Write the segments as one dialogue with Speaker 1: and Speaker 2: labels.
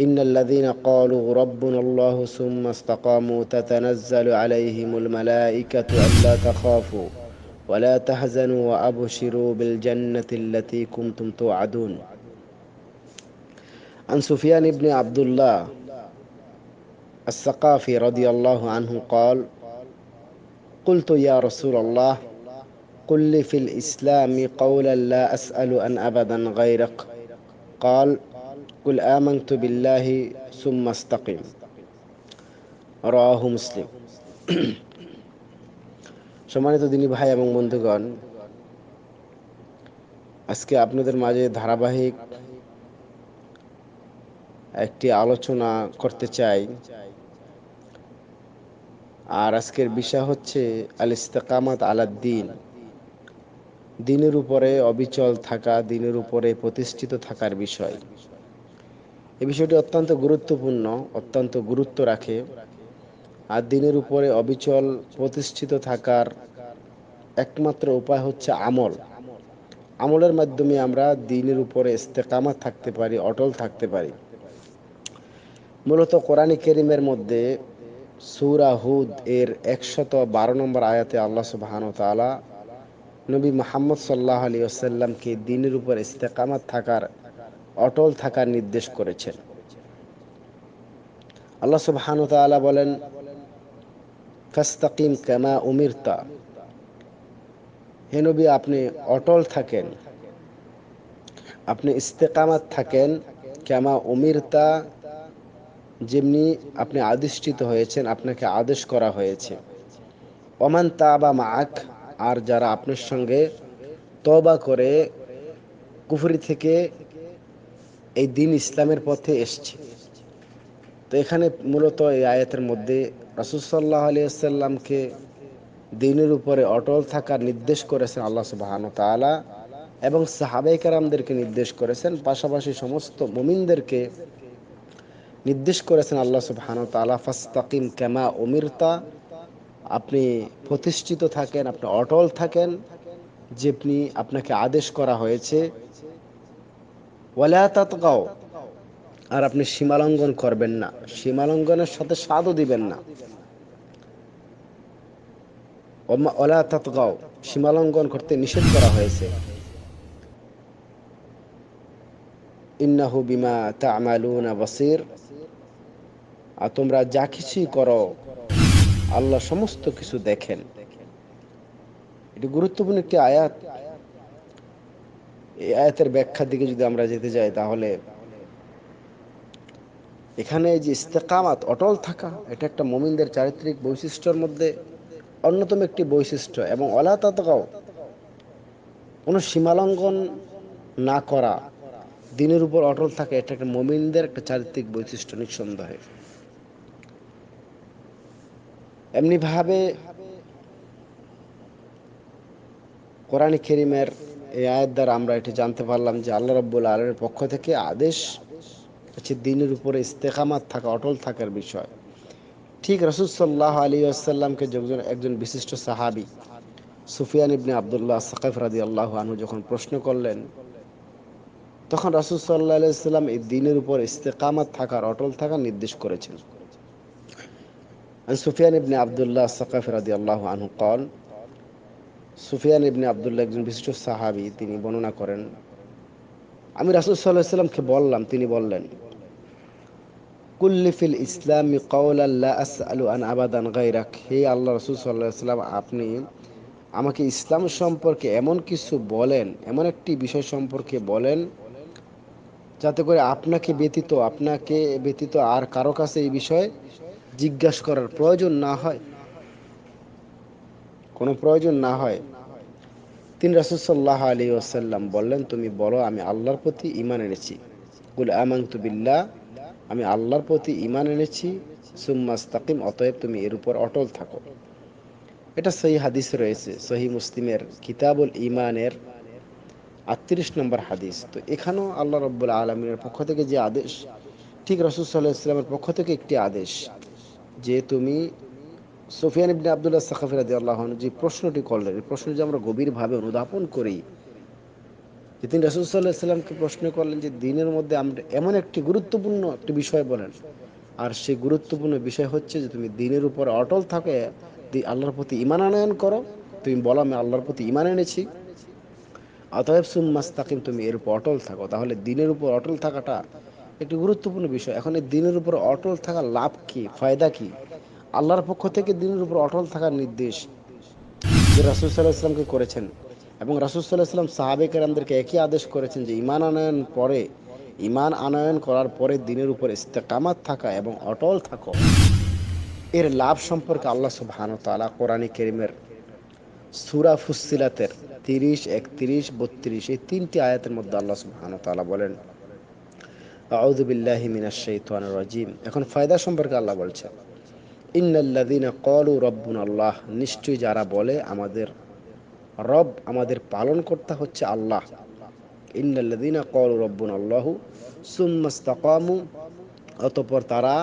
Speaker 1: إن الذين قالوا ربنا الله ثم استقاموا تتنزل عليهم الملائكة ألا تخافوا ولا تحزنوا وأبشروا بالجنة التي كنتم توعدون عن سفيان بن عبد الله الثقافي رضي الله عنه قال قلت يا رسول الله قل لي في الإسلام قولا لا أسأل أن أبدا غيرك قال কুল আমন্তু বিল্লাহি সুম্মাস্তাকিম রাহু মুসলিম সম্মানিত দিনই ভাই এবং বন্ধুগণ আজকে আপনাদের মাঝে ধারাবাহিক একটি আলোচনা করতে চাই আর আজকের বিষয় হচ্ছে আল ইস্তেকামাত আলাদ্দিন দিনের উপরে অবিচল থাকা দিনের উপরে প্রতিষ্ঠিত থাকার বিষয় এ বিষয়টি অত্যন্ত গুরুত্বপূর্ণ অত্যন্ত গুরুত্ব রাখে আর দিনের উপরে অবিচল প্রতিষ্ঠিত থাকার একমাত্র উপায় হচ্ছে আমল আমলের মাধ্যমে আমরা দিনের উপরে ইস্তেকামা থাকতে পারি অটল থাকতে পারি মূলত কোরআন কেরিমের মধ্যে সুরা হুদ এর একশত বারো নম্বর আয়াতে আল্লাহ সুবাহান তালা নবী মোহাম্মদ সাল্লাহ আলী আসাল্লামকে দিনের উপর ইস্তেকামাত থাকার অটল থাকার নির্দেশ করেছেন আল্লাহ সুবহান তালা বলেন ফাস্তাকিম কেমা উমিরতা হেনবি আপনি অটল থাকেন আপনি ইস্তেকামাত থাকেন ক্যামা উমিরতা যেমনি আপনি আদিষ্ঠিত হয়েছেন আপনাকে আদেশ করা হয়েছে অমান তা বা মাক আর যারা আপনার সঙ্গে তবা করে কুফরি থেকে এই দিন ইসলামের পথে এসছে তো এখানে মূলত এই আয়াতের মধ্যে রসুলসাল্লাহ আলিয়াকে দিনের উপরে অটল থাকার নির্দেশ করেছেন আল্লাহ সুবাহান তালা এবং সাহাবাইকারামদেরকে নির্দেশ করেছেন পাশাপাশি সমস্ত মুমিনদেরকে নির্দেশ করেছেন আল্লাহ সুবাহান তালা ফাস্তাকিম কেমা ওমিরতা আপনি প্রতিষ্ঠিত থাকেন আপনি অটল থাকেন যে আপনি আপনাকে আদেশ করা হয়েছে আর আপনি সীমালঙ্ঘন করবেন না সীমালঙ্ঘনের সাথে স্বাদও দিবেন না ওলা সীমালঙ্ঘন করতে নিষেধ করা হয়েছে ইন্নাহু বিমা আর তোমরা যা কিছুই করো আল্লাহ সমস্ত কিছু দেখেন এটি গুরুত্বপূর্ণ একটি আয়াত এই আয়াতের ব্যাখ্যার দিকে যদি আমরা যেতে যাই তাহলে এখানে যে ইস্তেকামাত অটল থাকা এটা একটা মোমিনদের চারিত্রিক বৈশিষ্ট্যর মধ্যে অন্যতম একটি বৈশিষ্ট্য এবং অলা তাতকাও কোনো সীমালঙ্ঘন না করা দিনের উপর অটল থাকে এটা একটা মোমিনদের একটা চারিত্রিক বৈশিষ্ট্য নিঃসন্দেহে এমনিভাবে কোরআন খেরিমের এই আয়ের দ্বারা আমরা এটি জানতে পারলাম যে আল্লাহ রব্বুল আলমের পক্ষ থেকে আদেশ হচ্ছে দিনের উপরে ইস্তেকামাত থাকা অটল থাকার বিষয় ঠিক রসুলসাল্লাহ আলী আসাল্লামকে যখন একজন বিশিষ্ট সাহাবি সুফিয়ান ইবনে আবদুল্লাহ সাকিফ রাজি আল্লাহ আনহু যখন প্রশ্ন করলেন তখন রাসুল সাল্লাহ আলাইসাল্লাম এই দিনের উপর ইস্তেকামাত থাকার অটল থাকার নির্দেশ করেছেন সুফিয়ান ইবনে আবদুল্লাহ সাকিফ রাজি আল্লাহ আনহু কল সুফিয়ান ইবনে আবদুল্লাহ একজন বিশিষ্ট সাহাবি তিনি বর্ণনা করেন আমি রাসুল সাল্লাহ সাল্লামকে বললাম তিনি বললেন কুল্লিফিল ইসলামি কৌল আল্লাহ আন আবাদান গাইরাক হে আল্লাহ রসুল সাল্লাহ সাল্লাম আপনি আমাকে ইসলাম সম্পর্কে এমন কিছু বলেন এমন একটি বিষয় সম্পর্কে বলেন যাতে করে আপনাকে ব্যতীত আপনাকে ব্যতীত আর কারো কাছে এই বিষয়ে জিজ্ঞাসা করার প্রয়োজন না হয় কোনো প্রয়োজন না হয় তিনি রাসুলসাল্লাহ আলী ওসাল্লাম বললেন তুমি বলো আমি আল্লাহর প্রতি ইমান এনেছি আমাং তু বিল্লাহ আমি আল্লাহর প্রতি ইমান এনেছি তাকিম অতএব তুমি এর উপর অটল থাকো এটা সহি হাদিস রয়েছে সহি মুসলিমের কিতাবুল ইমানের আটত্রিশ নম্বর হাদিস তো এখানেও আল্লাহ রব্বুল আলমিনের পক্ষ থেকে যে আদেশ ঠিক রসুল সাল্লাহ ইসলামের পক্ষ থেকে একটি আদেশ যে তুমি সুফিয়ান ইবনে আবদুল্লাহ সাকাফির আল্লাহ যে প্রশ্নটি করলেন এই প্রশ্ন যে আমরা গভীরভাবে অনুধাবন করি যে তিনি রসুল্লাহ সাল্লামকে প্রশ্ন করলেন যে দিনের মধ্যে আমরা এমন একটি গুরুত্বপূর্ণ একটি বিষয় বলেন আর সেই গুরুত্বপূর্ণ বিষয় হচ্ছে যে তুমি দিনের উপর অটল থাকে আল্লাহর প্রতি ইমান আনয়ন করো তুমি বলো আমি আল্লাহর প্রতি ইমান এনেছি অতএব সুম্মাস্তাকিম তুমি এর উপর অটল থাকো তাহলে দিনের উপর অটল থাকাটা একটি গুরুত্বপূর্ণ বিষয় এখন এই দিনের উপর অটল থাকা লাভ কি ফায়দা কী আল্লাহর পক্ষ থেকে দিনের উপর অটল থাকার নির্দেশ যে রাসুল সাল্লাহ ইসলামকে করেছেন এবং রাসুল সাল্লাহ ইসলাম সাহাবে কেরামদেরকে একই আদেশ করেছেন যে ইমান আনয়ন পরে ইমান আনয়ন করার পরে দিনের উপর ইস্তেকামাত থাকা এবং অটল থাকো এর লাভ সম্পর্কে আল্লাহ সুবহান তালা কোরআনী কেরিমের সুরা ফুসিলাতের তিরিশ একত্রিশ বত্রিশ এই তিনটি আয়াতের মধ্যে আল্লাহ সুবহান তালা বলেন আউদুবিল্লাহ মিনাশ শৈতান রাজিম এখন ফায়দা সম্পর্কে আল্লাহ বলছেন ইন্নাল্লাদিনা কলু রব্বুন আল্লাহ নিশ্চয়ই যারা বলে আমাদের রব আমাদের পালনকর্তা হচ্ছে আল্লাহ ইন্নাল্লাদিনা কলু রব্বুন আল্লাহু সুম্মাস্তাকামু অতপর তারা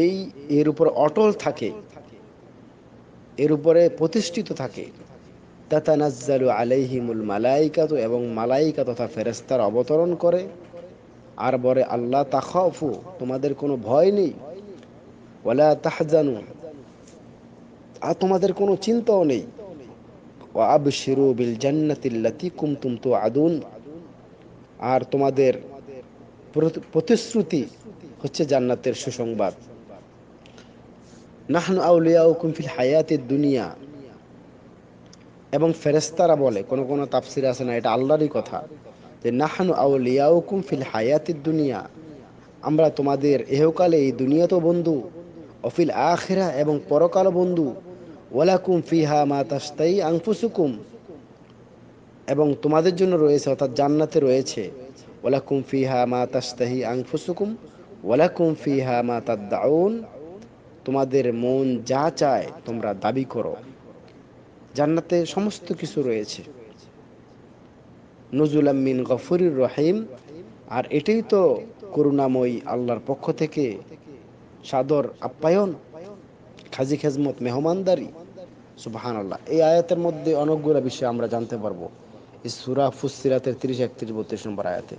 Speaker 1: এই এর উপর অটল থাকে এর উপরে প্রতিষ্ঠিত থাকে তাতানাজ্জালু আলাইহিমুল মালাইকাত এবং মালাইকা তথা ফেরেস্তার অবতরণ করে আর বলে আল্লাহ তাখাফু তোমাদের কোনো ভয় নেই ওলা তাহজানু আর তোমাদের কোনো চিন্তাও নেই ও আবশিরু বিল জান্নাতিল্লাতি কুমতুম তো আদুন আর তোমাদের প্রতিশ্রুতি হচ্ছে জান্নাতের সুসংবাদ নাহন আউলিয়া ফিল হায়াতের দুনিয়া এবং ফেরেস্তারা বলে কোনো কোনো তাফসির আছে না এটা আল্লাহরই কথা যে নাহানু আউলিয়াউকুম ফিল হায়াতের দুনিয়া আমরা তোমাদের এহকালে এই দুনিয়া তো বন্ধু অফিল আখেরা এবং পরকাল বন্ধু ওয়ালাকুম ফিহা মা তাস্তাই আংফুসুকুম এবং তোমাদের জন্য রয়েছে অর্থাৎ জান্নাতে রয়েছে ওয়ালাকুম ফিহা মা তাস্তাহি আংফুসুকুম ওয়ালাকুম ফিহা মা তাদ্দাউন তোমাদের মন যা চায় তোমরা দাবি করো জান্নাতে সমস্ত কিছু রয়েছে আমিন গফরুর রহিম আর এটাই তো করুণাময়ী আল্লাহর পক্ষ থেকে সাদর আপ্যায়ন খাজি খেজমত মেহমানদারি আল্লাহ এই আয়াতের মধ্যে অনেকগুলো বিষয় আমরা জানতে পারবো এই সুরা ফুসিরাতের তিরিশ একত্রিশ বত্রিশ নম্বর আয়াতে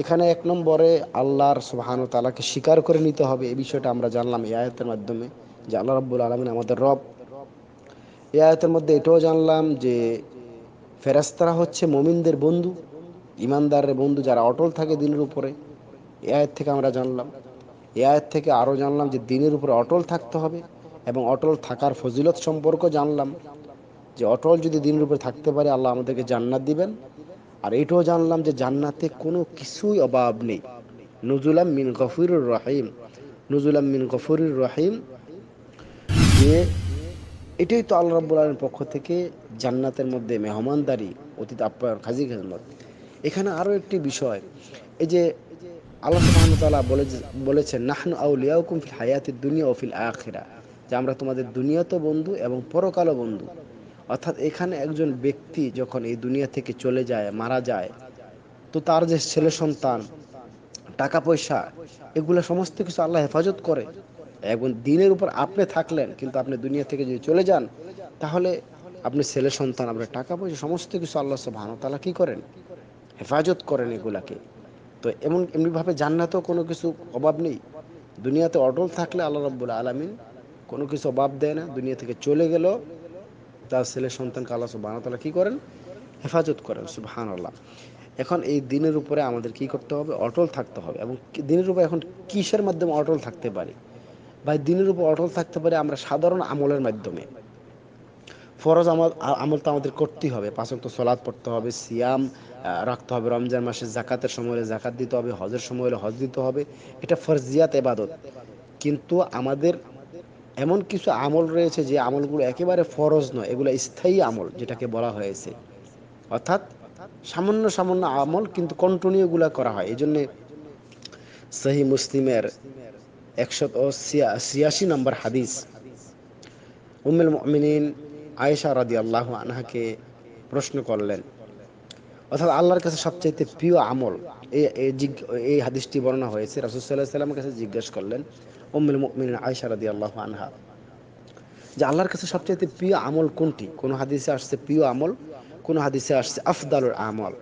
Speaker 1: এখানে এক নম্বরে আল্লাহর সুবাহান তালাকে স্বীকার করে নিতে হবে এই বিষয়টা আমরা জানলাম এই আয়াতের মাধ্যমে যে আল্লাহ রব্বুল আলমিন আমাদের রব এই আয়াতের মধ্যে এটাও জানলাম যে ফেরাস্তারা হচ্ছে মমিনদের বন্ধু ইমানদারের বন্ধু যারা অটল থাকে দিনের উপরে এ আয়াত থেকে আমরা জানলাম এ আয়ের থেকে আরও জানলাম যে দিনের উপর অটল থাকতে হবে এবং অটল থাকার ফজিলত সম্পর্ক জানলাম যে অটল যদি দিনের উপরে থাকতে পারে আল্লাহ আমাদেরকে জান্নাত দিবেন আর এটাও জানলাম যে জান্নাতে কোনো কিছুই অভাব নেই নজুলাম মিন গফুরুর রহিম নজুলাম মিন গফুরুর রহিম যে এটাই তো আল্লাহ রব্বুল পক্ষ থেকে জান্নাতের মধ্যে মেহমানদারি অতীত আপ্যায়ন খাজি খেজমত এখানে আরও একটি বিষয় এই যে আল্লাহ সুহামতাল্লাহ বলে বলেছেন নাহনু আউলিয়াউকুম ফিল হায়াতের দুনিয়া ও ফিল আখেরা যে আমরা তোমাদের তো বন্ধু এবং পরকালও বন্ধু অর্থাৎ এখানে একজন ব্যক্তি যখন এই দুনিয়া থেকে চলে যায় মারা যায় তো তার যে ছেলে সন্তান টাকা পয়সা এগুলো সমস্ত কিছু আল্লাহ হেফাজত করে এবং দিনের উপর আপনি থাকলেন কিন্তু আপনি দুনিয়া থেকে যদি চলে যান তাহলে আপনি ছেলে সন্তান আপনার টাকা পয়সা সমস্ত কিছু আল্লাহ সব ভানতালা কী করেন হেফাজত করেন এগুলাকে তো এমন এমনিভাবে জান্নাতেও কোনো কিছু অভাব নেই দুনিয়াতে অটল থাকলে আল্লাহ রব্বুল আলমিন কোনো কিছু অভাব দেয় না দুনিয়া থেকে চলে গেল তার ছেলে সন্তানকে আল্লাহ সুবাহ কী করেন হেফাজত করেন সুবাহান আল্লাহ এখন এই দিনের উপরে আমাদের কি করতে হবে অটল থাকতে হবে এবং দিনের উপরে এখন কিসের মাধ্যমে অটল থাকতে পারি বা দিনের উপর অটল থাকতে পারে আমরা সাধারণ আমলের মাধ্যমে ফরজ আমল আমল তো আমাদের করতেই হবে পাঁচক্ত সলাদ পড়তে হবে সিয়াম রাখতে হবে রমজান মাসে জাকাতের সময় হলে জাকাত দিতে হবে হজের সময় হলে হজ দিতে হবে এটা ফরজিয়াত এবাদত কিন্তু আমাদের এমন কিছু আমল রয়েছে যে আমলগুলো একেবারে ফরজ নয় এগুলো স্থায়ী আমল যেটাকে বলা হয়েছে অর্থাৎ সামান্য সামান্য আমল কিন্তু কন্টিনিউ এগুলো করা হয় এই জন্যে সহি মুসলিমের একশত ছিয়াশি নম্বর হাদিস উম্মুল মুমিনিন আয়েশা রাদি আল্লাহ আনহাকে প্রশ্ন করলেন অর্থাৎ আল্লাহর কাছে সবচাইতে প্রিয় আমল এই এই হাদিসটি বর্ণনা হয়েছে রাসুসাল্লাহ সাল্লামের কাছে জিজ্ঞেস করলেন উম্মুল মিন আয়েশা রাদি আল্লাহ আনহা যে আল্লাহর কাছে সবচাইতে প্রিয় আমল কোনটি কোন হাদিসে আসছে প্রিয় আমল কোন হাদিসে আসছে আফদালুর আমল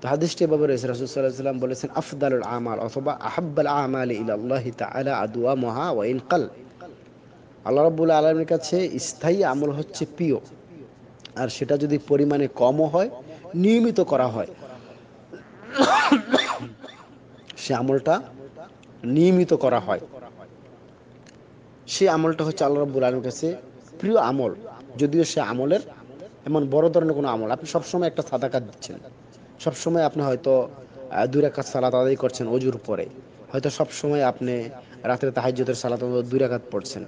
Speaker 1: তো হাদিসটি এভাবে রয়েছে রাসুসাল্লাহ সাল্লাম বলেছেন আফদালুর আমল অথবা আহাব্বাল আমাল ইল্লাহ তাআলা আদুয়া মহা ওয়াইন কাল আল্লাহ রব্বুল আলমের কাছে স্থায়ী আমল হচ্ছে প্রিয় আর সেটা যদি পরিমাণে কমও হয় নিয়মিত করা হয় সে আমলটা নিয়মিত করা হয় সে আমলটা হচ্ছে আল্লাহ রব্বুল আলমের কাছে প্রিয় আমল যদিও সে আমলের এমন বড় ধরনের কোনো আমল আপনি সবসময় একটা কাজ দিচ্ছেন সবসময় আপনি হয়তো দুরাকাত সালাত আদায় করছেন অজুর পরে হয়তো সবসময় আপনি রাতের তাহাজ্যতের সালাত দুই রাকাত পড়ছেন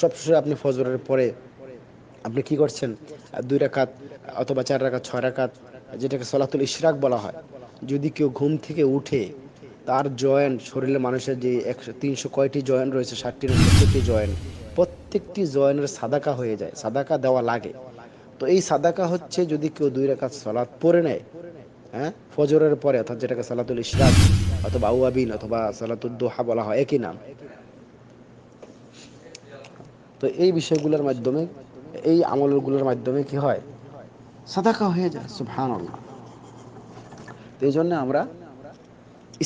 Speaker 1: সবশেষে আপনি ফজরের পরে আপনি কি করছেন দুই রাকাত অথবা চার রাকাত ছয় রাকাত যেটাকে সলাতুল ইশরাক বলা হয় যদি কেউ ঘুম থেকে উঠে তার জয়েন্ট শরীরে মানুষের যে একশো তিনশো কয়টি জয়েন্ট রয়েছে ষাটটির প্রত্যেকটি জয়েন্ট প্রত্যেকটি জয়েনের সাদাকা হয়ে যায় সাদাকা দেওয়া লাগে তো এই সাদাকা হচ্ছে যদি কেউ দুই রেখা সলাৎ পরে নেয় হ্যাঁ ফজরের পরে অর্থাৎ যেটাকে সালাতুল ইশরাক অথবা আউয়াবিন অথবা দোহা বলা হয় একই নাম তো এই বিষয়গুলোর মাধ্যমে এই আমলগুলোর মাধ্যমে কি হয় সাদাকা হয়ে যায় সুফহান এই জন্য আমরা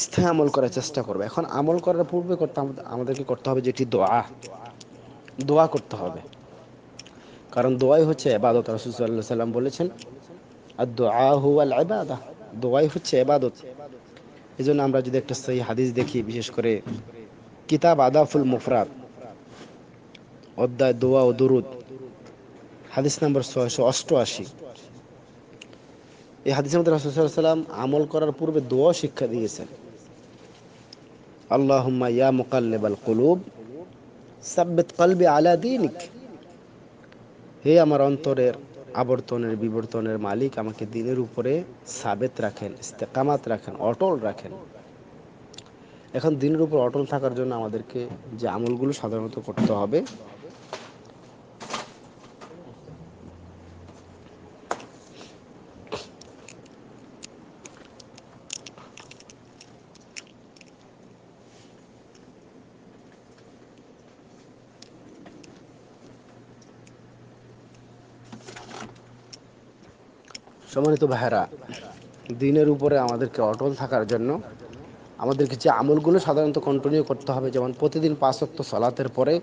Speaker 1: স্থায়ী আমল করার চেষ্টা করবো এখন আমল করার পূর্বে করতে আমাদেরকে করতে হবে যেটি দোয়া দোয়া করতে হবে কারণ দোয়াই হচ্ছে এবাদত রসুল্লাহ সাল্লাম বলেছেন আর দোয়া হুয়াল এবাদা দোয়াই হচ্ছে এবাদত এই জন্য আমরা যদি একটা সেই হাদিস দেখি বিশেষ করে কিতাব আদাফুল মুফরাত অধ্যায় দোয়া ও দুরুদ হাদিস নম্বর ছয়শো অষ্টআশি এই হাদিসের মধ্যে রাসুলসাল্লাম আমল করার পূর্বে দোয়া শিক্ষা দিয়েছেন আল্লাহ ইয়া মোকাল্লেবাল কুলুব সাব্বিত কলবি আলা দীনিক হে আমার অন্তরের আবর্তনের বিবর্তনের মালিক আমাকে দিনের উপরে সাবেত রাখেন ইস্তেকামাত রাখেন অটল রাখেন এখন দিনের উপর অটল থাকার জন্য আমাদেরকে যে আমলগুলো সাধারণত করতে হবে সম্মানিত ভাইরা দিনের উপরে আমাদেরকে অটল থাকার জন্য আমাদেরকে যে আমলগুলো সাধারণত কন্টিনিউ করতে হবে যেমন প্রতিদিন পাঁচ অক্ত সলাতের পরে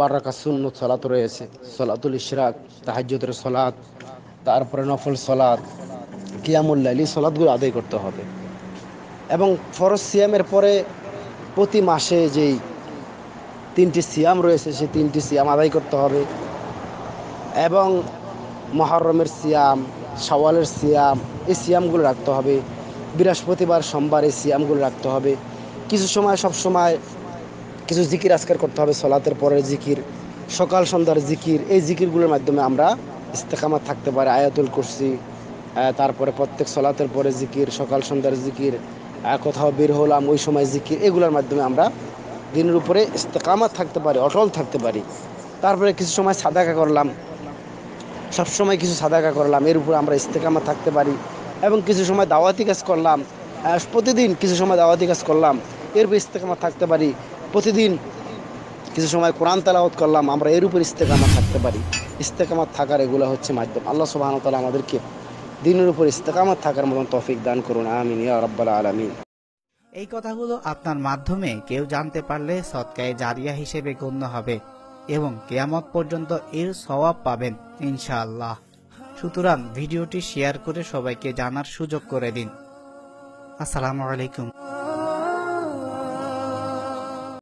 Speaker 1: বারাকা শূন্য সলাত রয়েছে সলাতুল ইশরাক তাহাজ্যতের সলাদ তারপরে নফল সলাদ কিয়ামুল লাইলি সলাদগুলো আদায় করতে হবে এবং ফরজ সিয়ামের পরে প্রতি মাসে যেই তিনটি সিয়াম রয়েছে সেই তিনটি সিয়াম আদায় করতে হবে এবং মহরমের সিয়াম সওয়ালের সিয়াম এই সিয়ামগুলো রাখতে হবে বৃহস্পতিবার সোমবার এই সিয়ামগুলো রাখতে হবে কিছু সময় সব সময় কিছু জিকির আজকের করতে হবে সলাতের পরের জিকির সকাল সন্ধ্যার জিকির এই জিকিরগুলোর মাধ্যমে আমরা ইস্তেকামা থাকতে পারি আয়াতুল কুরসি তারপরে প্রত্যেক সলাতের পরে জিকির সকাল সন্ধ্যার জিকির কোথাও বের হলাম ওই সময় জিকির এগুলোর মাধ্যমে আমরা দিনের উপরে ইস্তেকামা থাকতে পারি অটল থাকতে পারি তারপরে কিছু সময় সাদাকা করলাম সবসময় কিছু সাদাকা করলাম এর উপরে আমরা ইস্তেকামা থাকতে পারি এবং কিছু সময় দাওয়াতি কাজ করলাম প্রতিদিন কিছু সময় দাওয়াতি কাজ করলাম এর উপর ইস্তেকামা থাকতে পারি প্রতিদিন কিছু সময় কোরআন তালাওয়াত করলাম আমরা এর উপর ইস্তেকামা থাকতে পারি ইস্তেকামা থাকার এগুলো হচ্ছে মাধ্যম আল্লাহ সুবাহতালা আমাদেরকে দিনের উপর ইস্তেকামা থাকার মতন তফিক দান করুন আমিন ইয়া রব্বাল আলমিন এই কথাগুলো আপনার মাধ্যমে কেউ জানতে পারলে সৎকায় জারিয়া হিসেবে গণ্য হবে এবং কেয়ামত পর্যন্ত এর সওয়াব পাবেন ইনশাআল্লাহ সুতরাং ভিডিওটি শেয়ার করে সবাইকে জানার সুযোগ করে দিন আসসালামু আলাইকুম